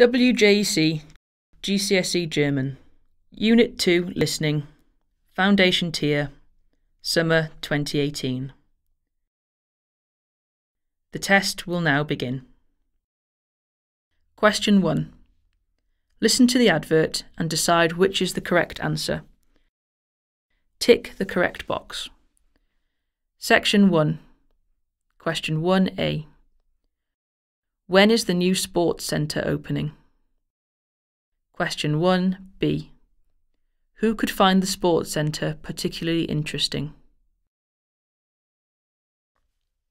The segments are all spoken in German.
WJC, GCSE German, Unit 2 Listening, Foundation Tier, Summer 2018. The test will now begin. Question 1. Listen to the advert and decide which is the correct answer. Tick the correct box. Section 1. Question 1a. When is the new sports centre opening? Question 1b. Who could find the sports centre particularly interesting?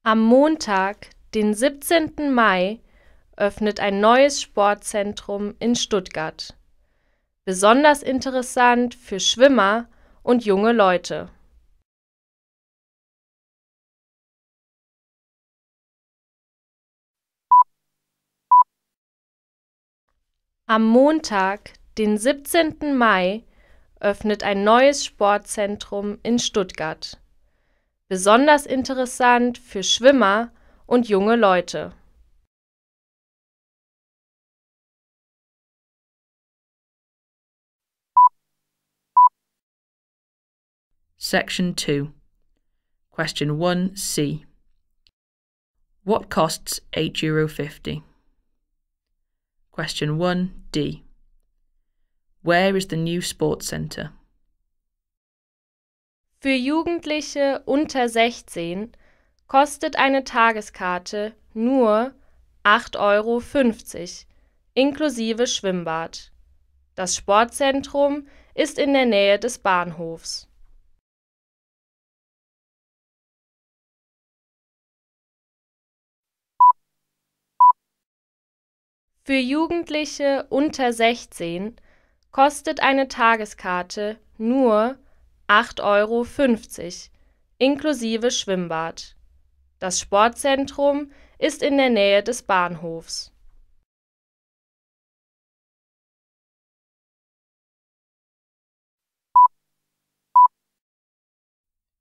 Am Montag, den 17. Mai, öffnet ein neues Sportzentrum in Stuttgart. Besonders interessant für Schwimmer und junge Leute. Am Montag, den 17. Mai, öffnet ein neues Sportzentrum in Stuttgart. Besonders interessant für Schwimmer und junge Leute. Section 2. Question 1c. What costs €8.50? Question 1D Where is the new sports center? Für Jugendliche unter 16 kostet eine Tageskarte nur 8,50 Euro inklusive Schwimmbad. Das Sportzentrum ist in der Nähe des Bahnhofs. Für Jugendliche unter 16 kostet eine Tageskarte nur 8,50 Euro inklusive Schwimmbad. Das Sportzentrum ist in der Nähe des Bahnhofs.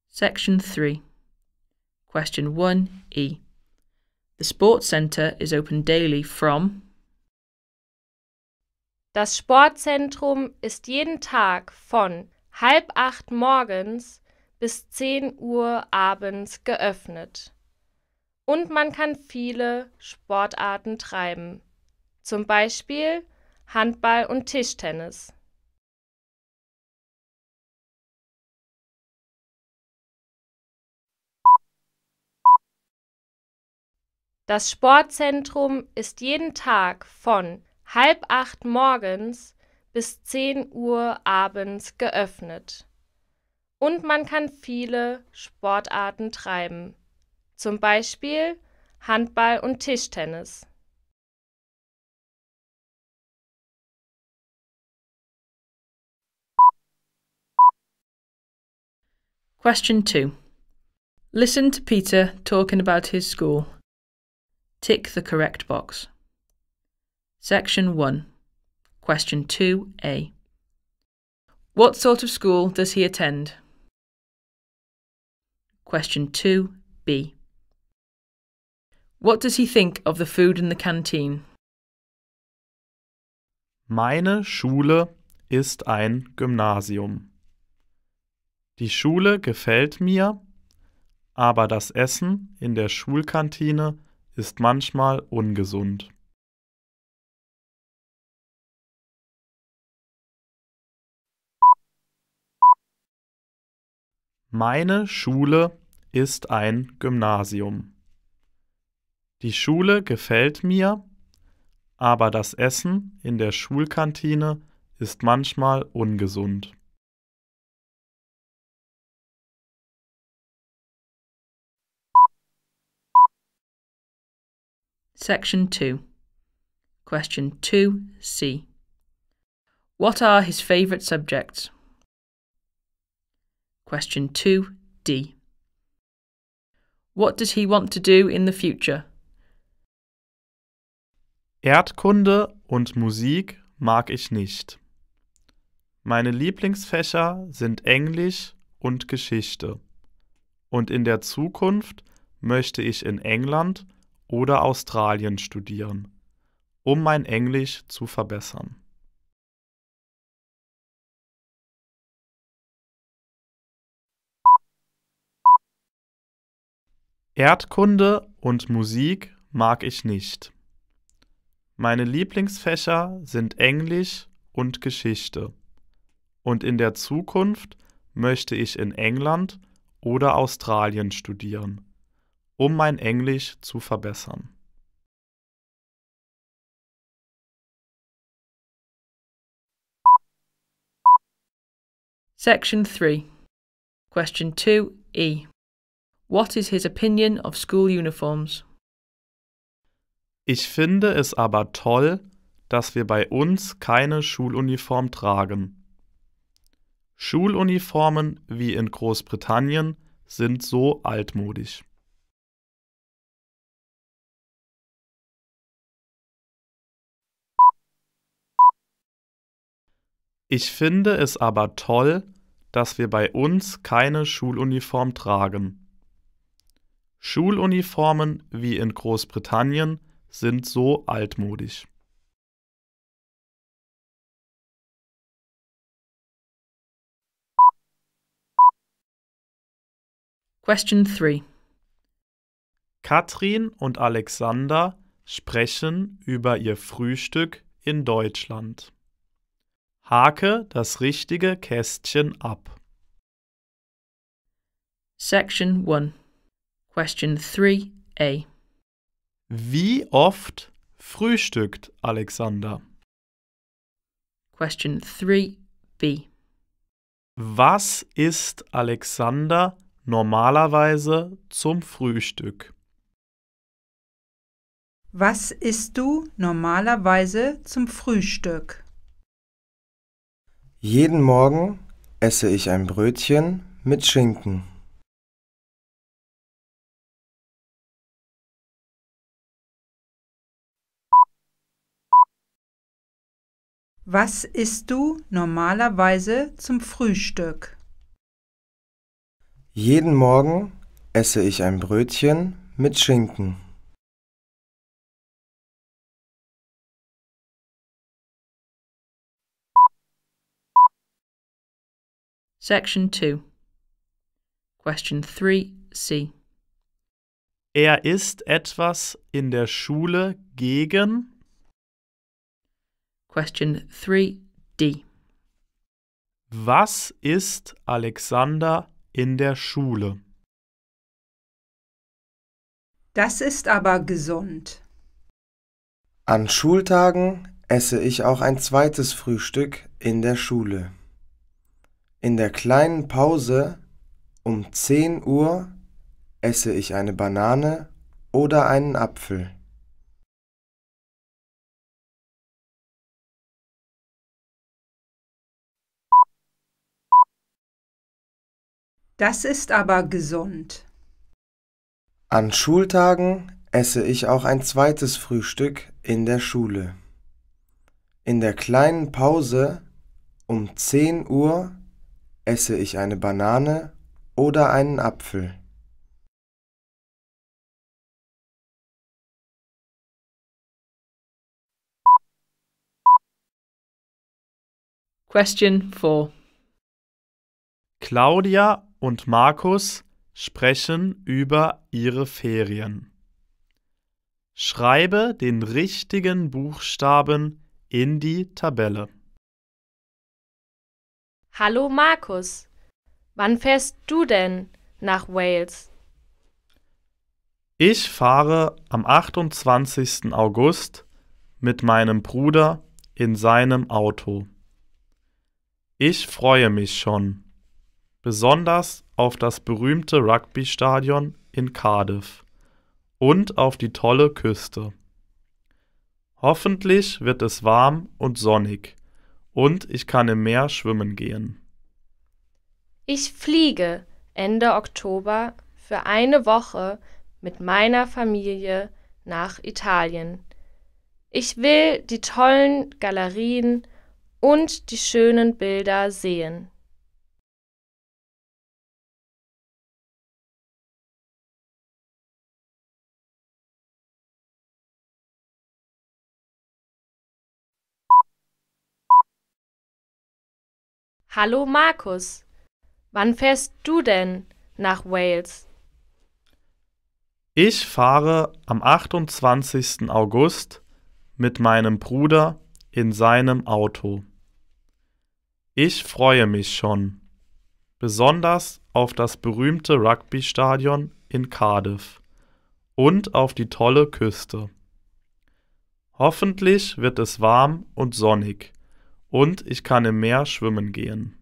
Section 3. Question 1e. E. The sports centre is open daily from das Sportzentrum ist jeden Tag von halb acht morgens bis 10 Uhr abends geöffnet. Und man kann viele Sportarten treiben, zum Beispiel Handball und Tischtennis. Das Sportzentrum ist jeden Tag von halb acht morgens bis 10 Uhr abends geöffnet. Und man kann viele Sportarten treiben, zum Beispiel Handball und Tischtennis. Question 2. Listen to Peter talking about his school. Tick the correct box. Section 1. Question 2a. What sort of school does he attend? Question 2b. What does he think of the food in the canteen? Meine Schule ist ein Gymnasium. Die Schule gefällt mir, aber das Essen in der Schulkantine ist manchmal ungesund. Meine Schule ist ein Gymnasium. Die Schule gefällt mir, aber das Essen in der Schulkantine ist manchmal ungesund. Section 2. Question 2c. What are his favorite subjects? Question 2d. What does he want to do in the future? Erdkunde und Musik mag ich nicht. Meine Lieblingsfächer sind Englisch und Geschichte. Und in der Zukunft möchte ich in England oder Australien studieren, um mein Englisch zu verbessern. Erdkunde und Musik mag ich nicht. Meine Lieblingsfächer sind Englisch und Geschichte. Und in der Zukunft möchte ich in England oder Australien studieren, um mein Englisch zu verbessern. Section 3 Question 2e What is his opinion of school uniforms? Ich finde es aber toll, dass wir bei uns keine Schuluniform tragen. Schuluniformen wie in Großbritannien sind so altmodisch. Ich finde es aber toll, dass wir bei uns keine Schuluniform tragen. Schuluniformen wie in Großbritannien sind so altmodisch. Question 3 Katrin und Alexander sprechen über ihr Frühstück in Deutschland. Hake das richtige Kästchen ab. Section 1 Question 3a. Wie oft frühstückt Alexander? Question 3b. Was isst Alexander normalerweise zum Frühstück? Was isst du normalerweise zum Frühstück? Jeden Morgen esse ich ein Brötchen mit Schinken. Was isst du normalerweise zum Frühstück? Jeden Morgen esse ich ein Brötchen mit Schinken. Section 2 Question 3c Er ist etwas in der Schule gegen Question 3D. Was ist Alexander in der Schule? Das ist aber gesund. An Schultagen esse ich auch ein zweites Frühstück in der Schule. In der kleinen Pause um 10 Uhr esse ich eine Banane oder einen Apfel. Das ist aber gesund. An Schultagen esse ich auch ein zweites Frühstück in der Schule. In der kleinen Pause um 10 Uhr esse ich eine Banane oder einen Apfel. Question 4 Claudia und Markus sprechen über ihre Ferien. Schreibe den richtigen Buchstaben in die Tabelle. Hallo Markus, wann fährst du denn nach Wales? Ich fahre am 28. August mit meinem Bruder in seinem Auto. Ich freue mich schon besonders auf das berühmte Rugbystadion in Cardiff und auf die tolle Küste. Hoffentlich wird es warm und sonnig und ich kann im Meer schwimmen gehen. Ich fliege Ende Oktober für eine Woche mit meiner Familie nach Italien. Ich will die tollen Galerien und die schönen Bilder sehen. Hallo Markus, wann fährst du denn nach Wales? Ich fahre am 28. August mit meinem Bruder in seinem Auto. Ich freue mich schon, besonders auf das berühmte Rugbystadion in Cardiff und auf die tolle Küste. Hoffentlich wird es warm und sonnig. Und ich kann im Meer schwimmen gehen.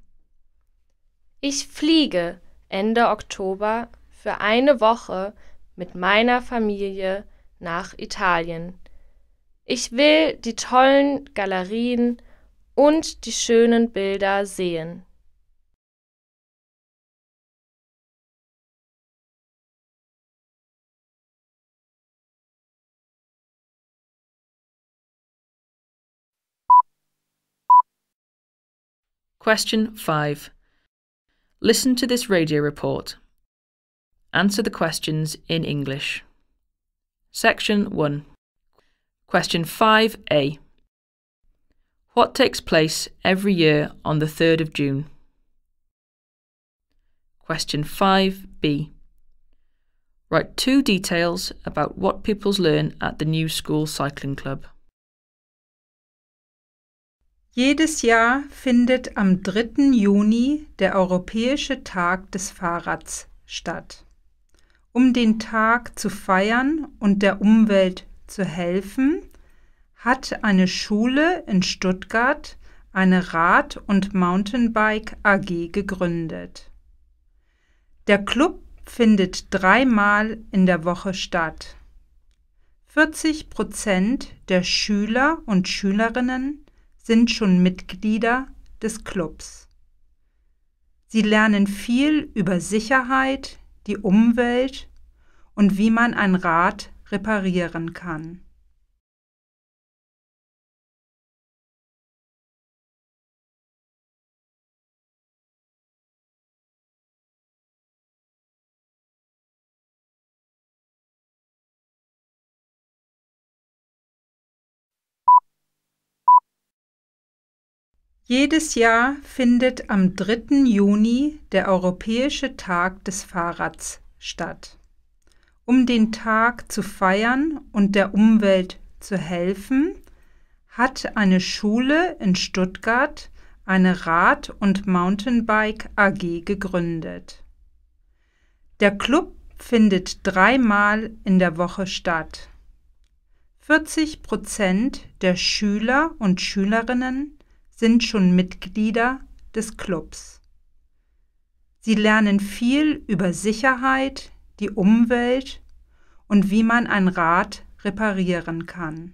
Ich fliege Ende Oktober für eine Woche mit meiner Familie nach Italien. Ich will die tollen Galerien und die schönen Bilder sehen. Question 5. Listen to this radio report. Answer the questions in English. Section 1. Question 5a. What takes place every year on the 3rd of June? Question 5b. Write two details about what pupils learn at the new school cycling club. Jedes Jahr findet am 3. Juni der Europäische Tag des Fahrrads statt. Um den Tag zu feiern und der Umwelt zu helfen, hat eine Schule in Stuttgart eine Rad- und Mountainbike AG gegründet. Der Club findet dreimal in der Woche statt. 40 Prozent der Schüler und Schülerinnen sind schon Mitglieder des Clubs. Sie lernen viel über Sicherheit, die Umwelt und wie man ein Rad reparieren kann. Jedes Jahr findet am 3. Juni der Europäische Tag des Fahrrads statt. Um den Tag zu feiern und der Umwelt zu helfen, hat eine Schule in Stuttgart eine Rad- und Mountainbike AG gegründet. Der Club findet dreimal in der Woche statt. 40 Prozent der Schüler und Schülerinnen sind schon Mitglieder des Clubs. Sie lernen viel über Sicherheit, die Umwelt und wie man ein Rad reparieren kann.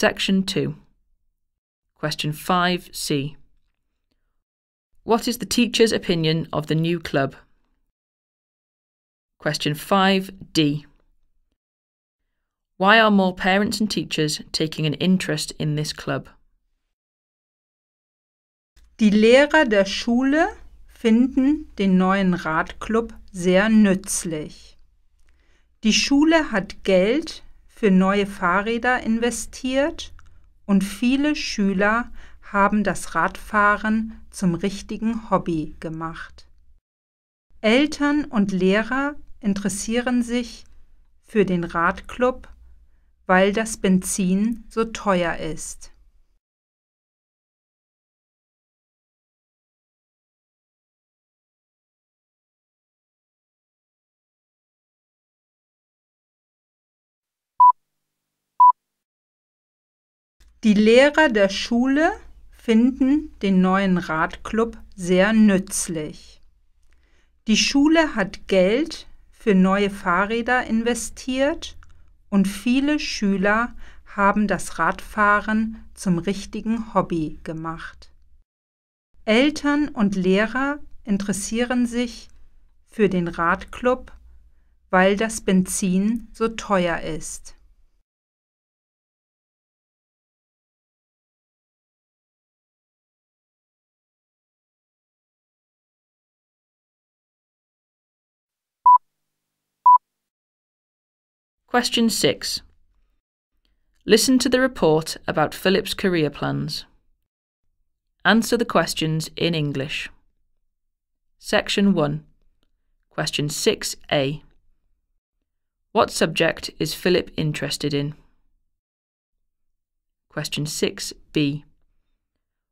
Section 2. Question 5c. What is the teacher's opinion of the new club? Question 5d. Why are more parents and teachers taking an interest in this club? Die Lehrer der Schule finden den neuen Radclub sehr nützlich. Die Schule hat Geld für neue Fahrräder investiert und viele Schüler haben das Radfahren zum richtigen Hobby gemacht. Eltern und Lehrer interessieren sich für den Radclub, weil das Benzin so teuer ist. Die Lehrer der Schule finden den neuen Radclub sehr nützlich. Die Schule hat Geld für neue Fahrräder investiert und viele Schüler haben das Radfahren zum richtigen Hobby gemacht. Eltern und Lehrer interessieren sich für den Radclub, weil das Benzin so teuer ist. Question 6. Listen to the report about Philip's career plans. Answer the questions in English. Section 1. Question 6a. What subject is Philip interested in? Question 6b.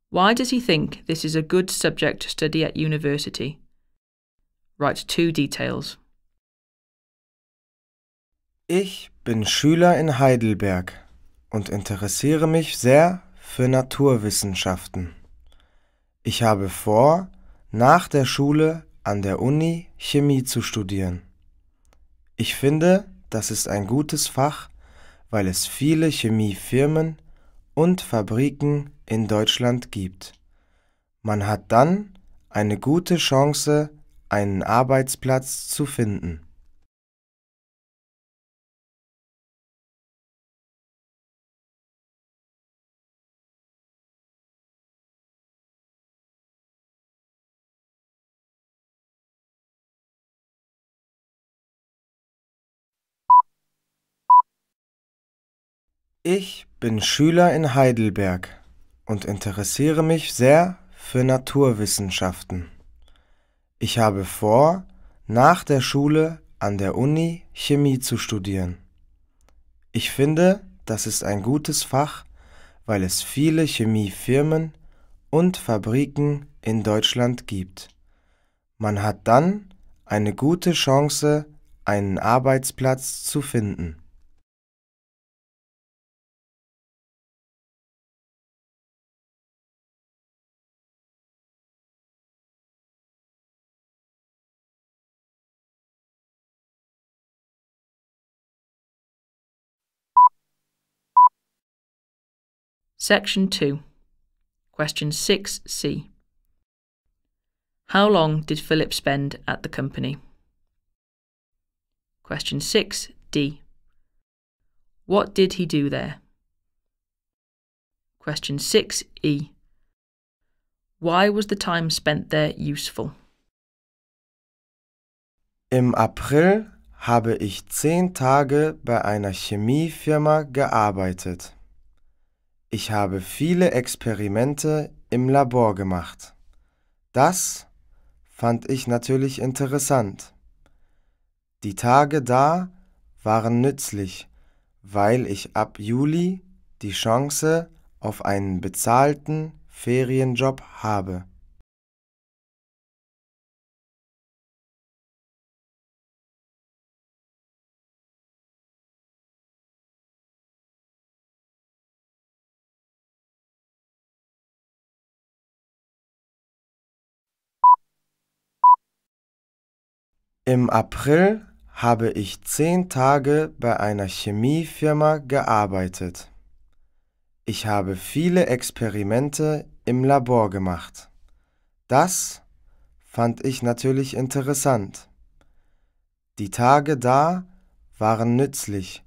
Why does he think this is a good subject to study at university? Write two details. Ich bin Schüler in Heidelberg und interessiere mich sehr für Naturwissenschaften. Ich habe vor, nach der Schule an der Uni Chemie zu studieren. Ich finde, das ist ein gutes Fach, weil es viele Chemiefirmen und Fabriken in Deutschland gibt. Man hat dann eine gute Chance, einen Arbeitsplatz zu finden. Ich bin Schüler in Heidelberg und interessiere mich sehr für Naturwissenschaften. Ich habe vor, nach der Schule an der Uni Chemie zu studieren. Ich finde, das ist ein gutes Fach, weil es viele Chemiefirmen und Fabriken in Deutschland gibt. Man hat dann eine gute Chance, einen Arbeitsplatz zu finden. Section 2. Question 6c. How long did Philip spend at the company? Question 6d. What did he do there? Question 6e. Why was the time spent there useful? Im April habe ich zehn Tage bei einer Chemiefirma gearbeitet. Ich habe viele Experimente im Labor gemacht. Das fand ich natürlich interessant. Die Tage da waren nützlich, weil ich ab Juli die Chance auf einen bezahlten Ferienjob habe. Im April habe ich zehn Tage bei einer Chemiefirma gearbeitet. Ich habe viele Experimente im Labor gemacht. Das fand ich natürlich interessant. Die Tage da waren nützlich,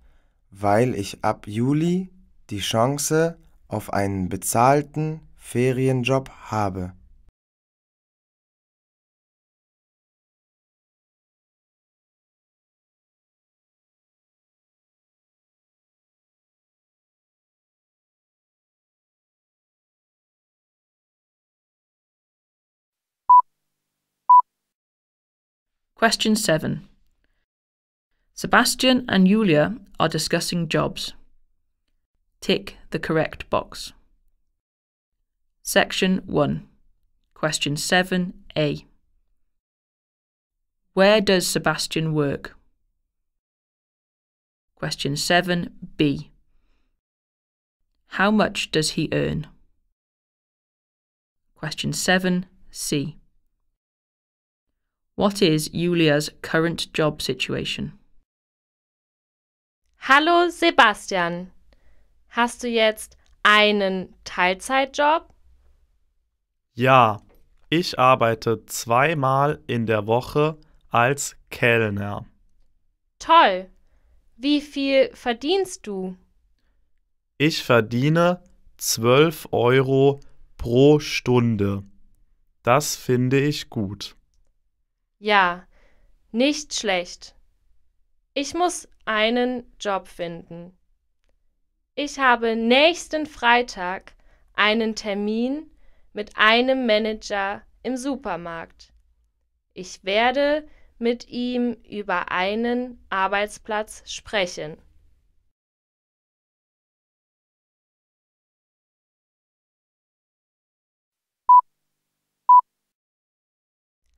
weil ich ab Juli die Chance auf einen bezahlten Ferienjob habe. Question 7. Sebastian and Julia are discussing jobs. Tick the correct box. Section 1. Question 7a. Where does Sebastian work? Question 7b. How much does he earn? Question 7c. What is Julia's current job situation? Hallo Sebastian. Hast du jetzt einen Teilzeitjob? Ja, ich arbeite zweimal in der Woche als Kellner. Toll. Wie viel verdienst du? Ich verdiene 12 Euro pro Stunde. Das finde ich gut. Ja, nicht schlecht. Ich muss einen Job finden. Ich habe nächsten Freitag einen Termin mit einem Manager im Supermarkt. Ich werde mit ihm über einen Arbeitsplatz sprechen.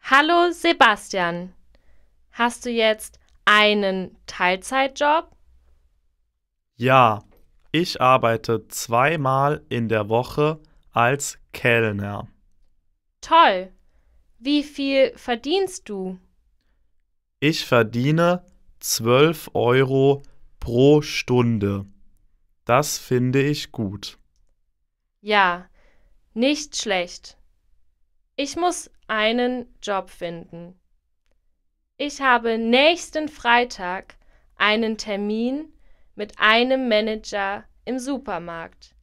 Hallo Sebastian, hast du jetzt einen Teilzeitjob? Ja, ich arbeite zweimal in der Woche als Kellner. Toll. Wie viel verdienst du? Ich verdiene 12 Euro pro Stunde. Das finde ich gut. Ja, nicht schlecht. Ich muss einen Job finden. Ich habe nächsten Freitag einen Termin mit einem Manager im Supermarkt.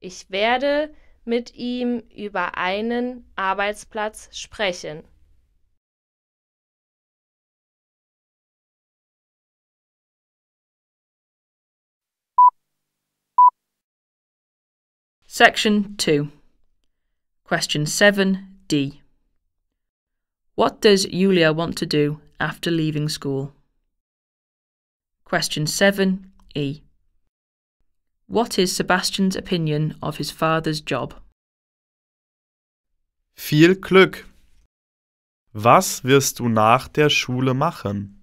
Ich werde mit ihm über einen Arbeitsplatz sprechen. Section 2 Question 7D. What does Yulia want to do after leaving school? Question 7E. What is Sebastian's opinion of his father's job? Viel Glück! Was wirst du nach der Schule machen?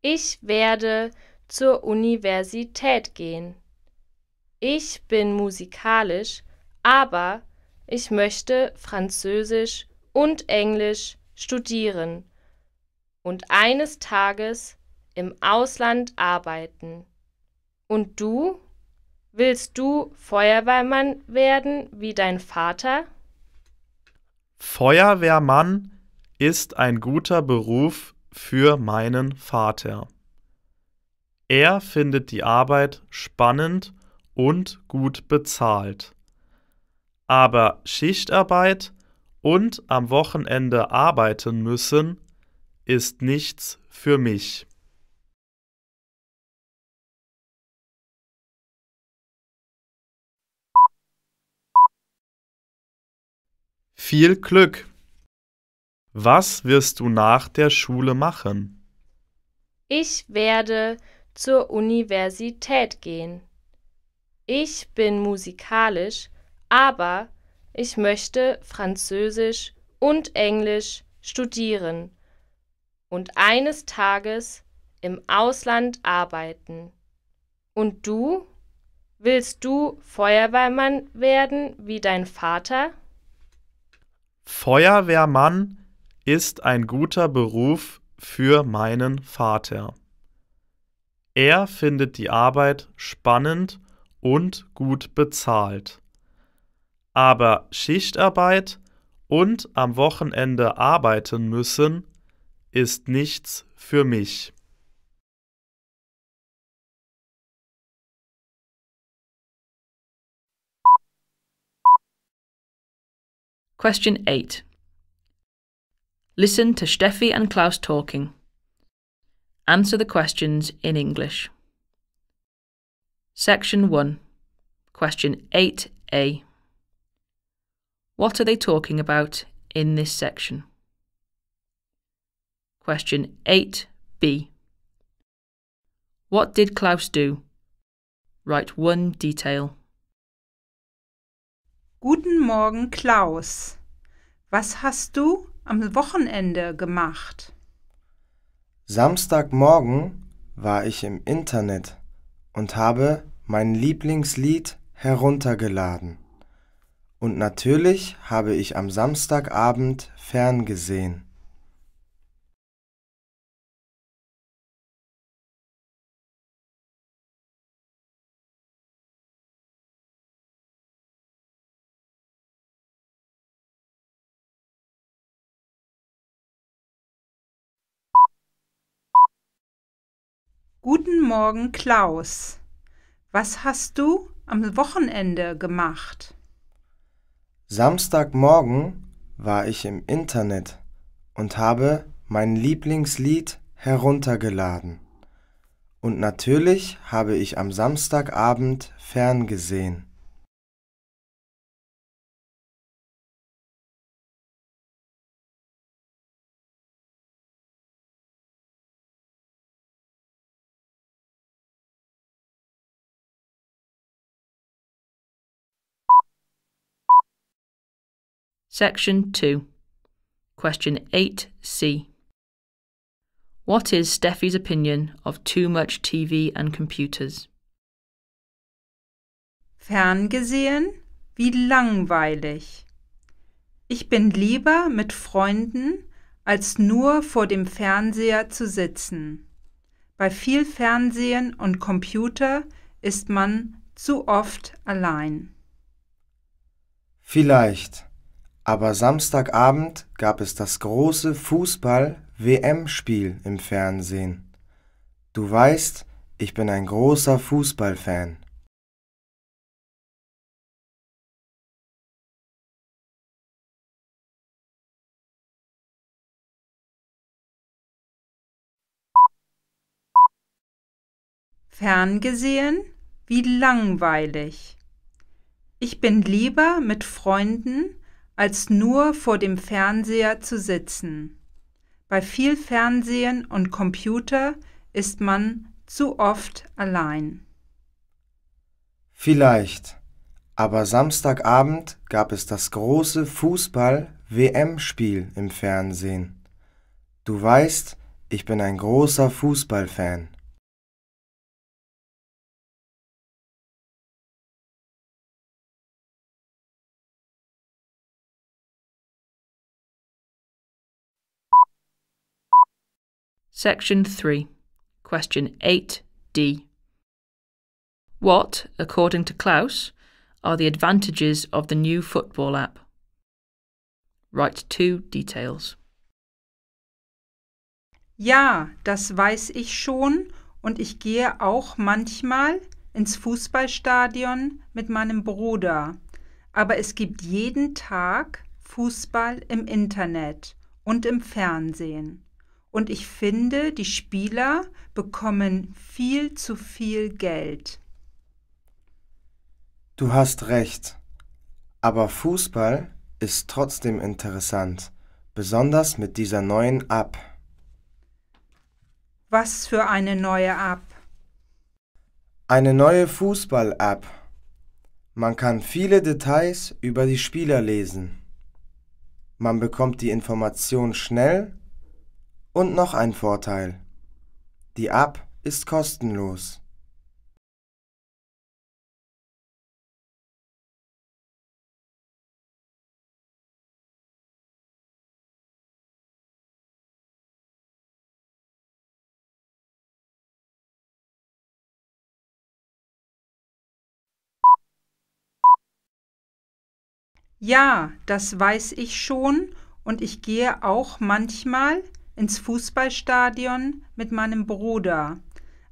Ich werde zur Universität gehen. Ich bin musikalisch, aber ich möchte Französisch und Englisch studieren und eines Tages im Ausland arbeiten. Und du? Willst du Feuerwehrmann werden wie dein Vater? Feuerwehrmann ist ein guter Beruf für meinen Vater. Er findet die Arbeit spannend und gut bezahlt aber Schichtarbeit und am Wochenende arbeiten müssen ist nichts für mich. Viel Glück! Was wirst du nach der Schule machen? Ich werde zur Universität gehen. Ich bin musikalisch aber ich möchte Französisch und Englisch studieren und eines Tages im Ausland arbeiten. Und du? Willst du Feuerwehrmann werden wie dein Vater? Feuerwehrmann ist ein guter Beruf für meinen Vater. Er findet die Arbeit spannend und gut bezahlt aber Schichtarbeit und am Wochenende arbeiten müssen ist nichts für mich. Question 8. Listen to Steffi and Klaus talking. Answer the questions in English. Section 1. Question 8a. What are they talking about in this section? Question 8b. What did Klaus do? Write one detail. Guten Morgen, Klaus. Was hast du am Wochenende gemacht? Samstagmorgen war ich im Internet und habe mein Lieblingslied heruntergeladen. Und natürlich habe ich am Samstagabend ferngesehen. Guten Morgen, Klaus. Was hast du am Wochenende gemacht? Samstagmorgen war ich im Internet und habe mein Lieblingslied heruntergeladen. Und natürlich habe ich am Samstagabend ferngesehen. Section 2. Question 8c. What is Steffi's opinion of too much TV and computers? Ferngesehen? Wie langweilig. Ich bin lieber mit Freunden, als nur vor dem Fernseher zu sitzen. Bei viel Fernsehen und Computer ist man zu oft allein. Vielleicht. Aber Samstagabend gab es das große Fußball-WM-Spiel im Fernsehen. Du weißt, ich bin ein großer Fußballfan. Ferngesehen? Wie langweilig. Ich bin lieber mit Freunden als nur vor dem Fernseher zu sitzen. Bei viel Fernsehen und Computer ist man zu oft allein. Vielleicht, aber Samstagabend gab es das große Fußball-WM-Spiel im Fernsehen. Du weißt, ich bin ein großer Fußballfan. Section 3, Question 8d. What, according to Klaus, are the advantages of the new football app? Write two details. Ja, das weiß ich schon und ich gehe auch manchmal ins Fußballstadion mit meinem Bruder. Aber es gibt jeden Tag Fußball im Internet und im Fernsehen. Und ich finde, die Spieler bekommen viel zu viel Geld. Du hast recht. Aber Fußball ist trotzdem interessant, besonders mit dieser neuen App. Was für eine neue App? Eine neue Fußball-App. Man kann viele Details über die Spieler lesen. Man bekommt die Information schnell und noch ein Vorteil. Die App ist kostenlos. Ja, das weiß ich schon und ich gehe auch manchmal ins Fußballstadion mit meinem Bruder.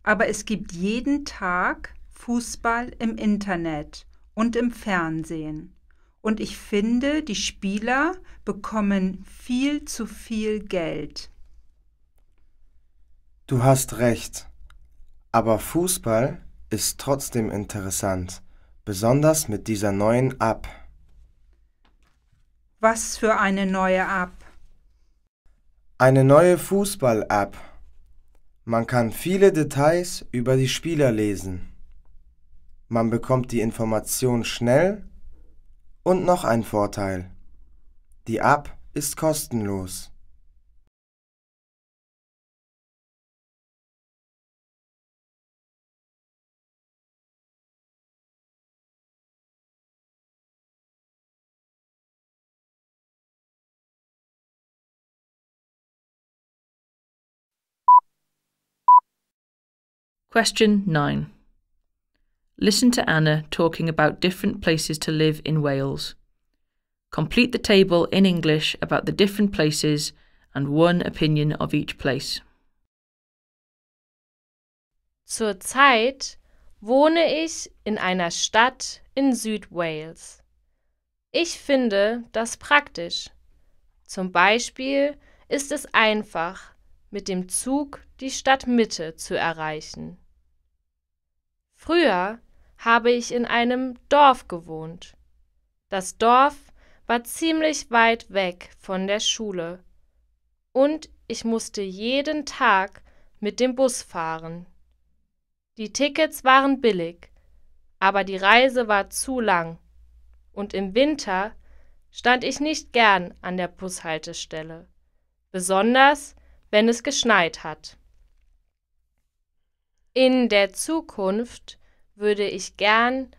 Aber es gibt jeden Tag Fußball im Internet und im Fernsehen. Und ich finde, die Spieler bekommen viel zu viel Geld. Du hast recht. Aber Fußball ist trotzdem interessant, besonders mit dieser neuen App. Was für eine neue App? Eine neue Fußball-App. Man kann viele Details über die Spieler lesen. Man bekommt die Information schnell und noch ein Vorteil. Die App ist kostenlos. Question 9. Listen to Anna talking about different places to live in Wales. Complete the table in English about the different places and one opinion of each place. Zurzeit wohne ich in einer Stadt in Südwales. Ich finde das praktisch. Zum Beispiel ist es einfach, mit dem Zug die Stadtmitte zu erreichen. Früher habe ich in einem Dorf gewohnt. Das Dorf war ziemlich weit weg von der Schule und ich musste jeden Tag mit dem Bus fahren. Die Tickets waren billig, aber die Reise war zu lang und im Winter stand ich nicht gern an der Bushaltestelle, besonders wenn es geschneit hat. In der Zukunft würde ich gern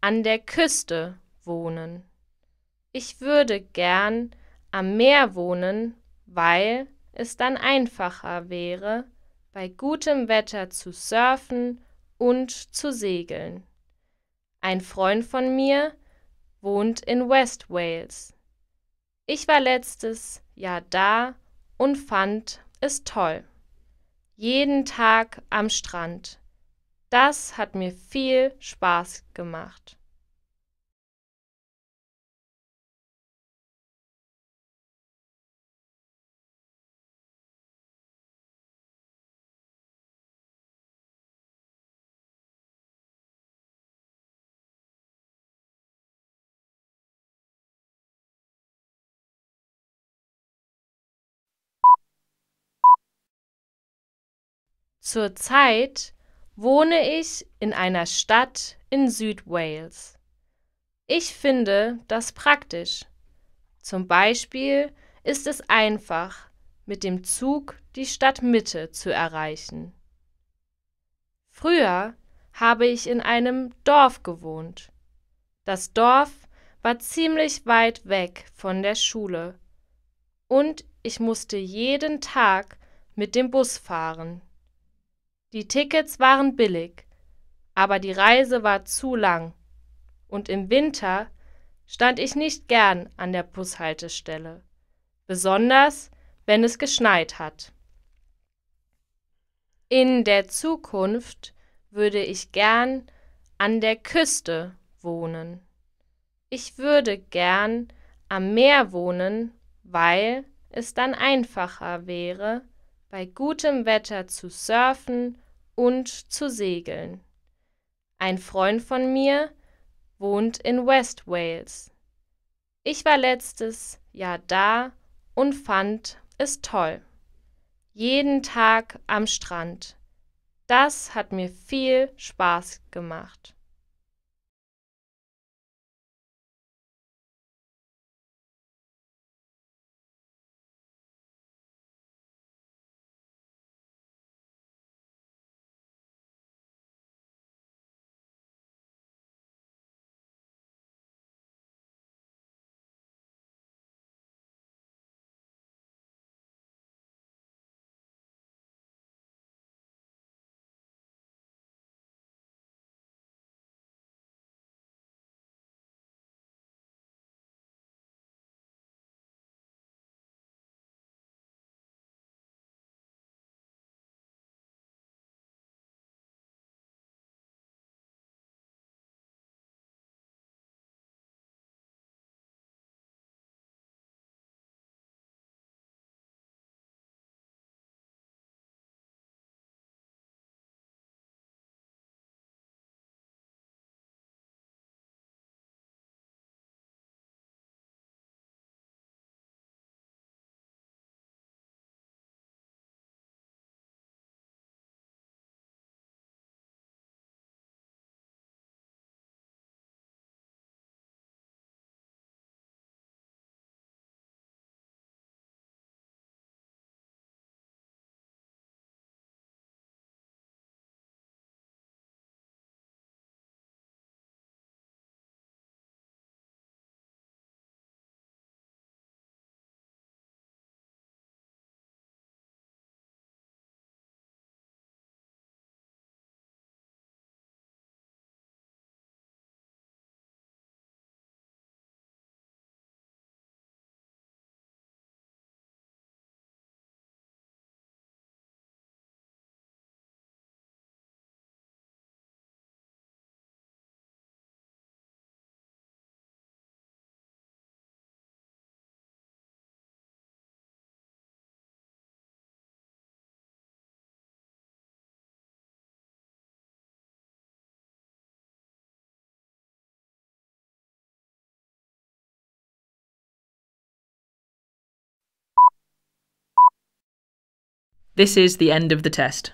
an der Küste wohnen. Ich würde gern am Meer wohnen, weil es dann einfacher wäre, bei gutem Wetter zu surfen und zu segeln. Ein Freund von mir wohnt in West Wales. Ich war letztes Jahr da und fand es toll jeden Tag am Strand. Das hat mir viel Spaß gemacht. Zurzeit wohne ich in einer Stadt in Südwales. Ich finde das praktisch. Zum Beispiel ist es einfach, mit dem Zug die Stadtmitte zu erreichen. Früher habe ich in einem Dorf gewohnt. Das Dorf war ziemlich weit weg von der Schule und ich musste jeden Tag mit dem Bus fahren. Die Tickets waren billig, aber die Reise war zu lang, und im Winter stand ich nicht gern an der Bushaltestelle, besonders wenn es geschneit hat. In der Zukunft würde ich gern an der Küste wohnen. Ich würde gern am Meer wohnen, weil es dann einfacher wäre, bei gutem Wetter zu surfen und zu segeln. Ein Freund von mir wohnt in West Wales. Ich war letztes Jahr da und fand es toll. Jeden Tag am Strand. Das hat mir viel Spaß gemacht. This is the end of the test.